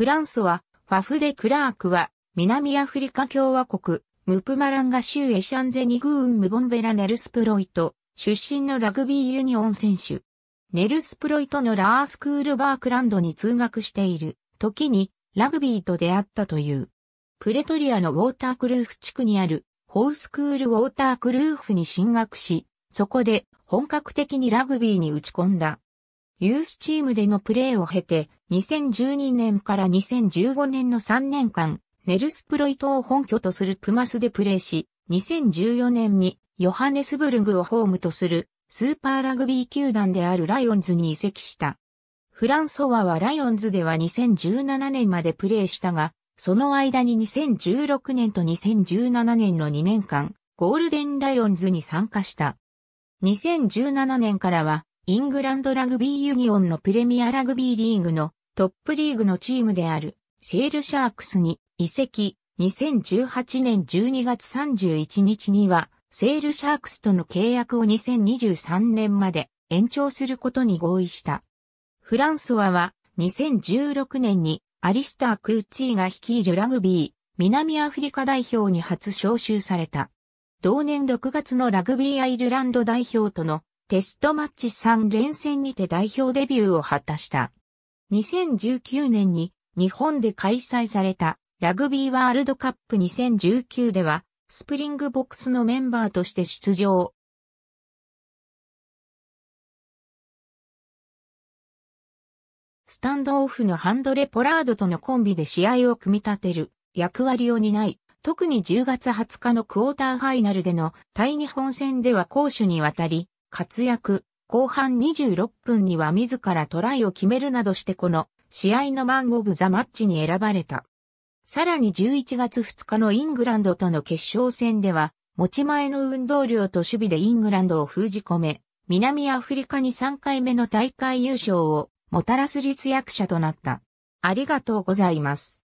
フランスは、ファフでクラークは、南アフリカ共和国、ムプマランガ州エシャンゼニグーンムボンベラネルスプロイト、出身のラグビーユニオン選手。ネルスプロイトのラースクールバークランドに通学している時にラグビーと出会ったという。プレトリアのウォータークルーフ地区にあるホースクールウォータークルーフに進学し、そこで本格的にラグビーに打ち込んだ。ユースチームでのプレーを経て、2012年から2015年の3年間、ネルスプロイトを本拠とするプマスでプレーし、2014年にヨハネスブルグをホームとするスーパーラグビー球団であるライオンズに移籍した。フランソワはライオンズでは2017年までプレーしたが、その間に2016年と2017年の2年間、ゴールデンライオンズに参加した。2017年からは、イングランドラグビーユニオンのプレミアラグビーリーグのトップリーグのチームであるセールシャークスに移籍2018年12月31日にはセールシャークスとの契約を2023年まで延長することに合意した。フランソワは2016年にアリスター・クーツィーが率いるラグビー南アフリカ代表に初招集された。同年6月のラグビーアイルランド代表とのテストマッチ3連戦にて代表デビューを果たした。2019年に日本で開催されたラグビーワールドカップ2019ではスプリングボックスのメンバーとして出場。スタンドオフのハンドレ・ポラードとのコンビで試合を組み立てる役割を担い、特に10月20日のクォーターファイナルでの対日本戦では攻守にわたり活躍。後半26分には自らトライを決めるなどしてこの試合のマン・オブ・ザ・マッチに選ばれた。さらに11月2日のイングランドとの決勝戦では、持ち前の運動量と守備でイングランドを封じ込め、南アフリカに3回目の大会優勝をもたらす立役者となった。ありがとうございます。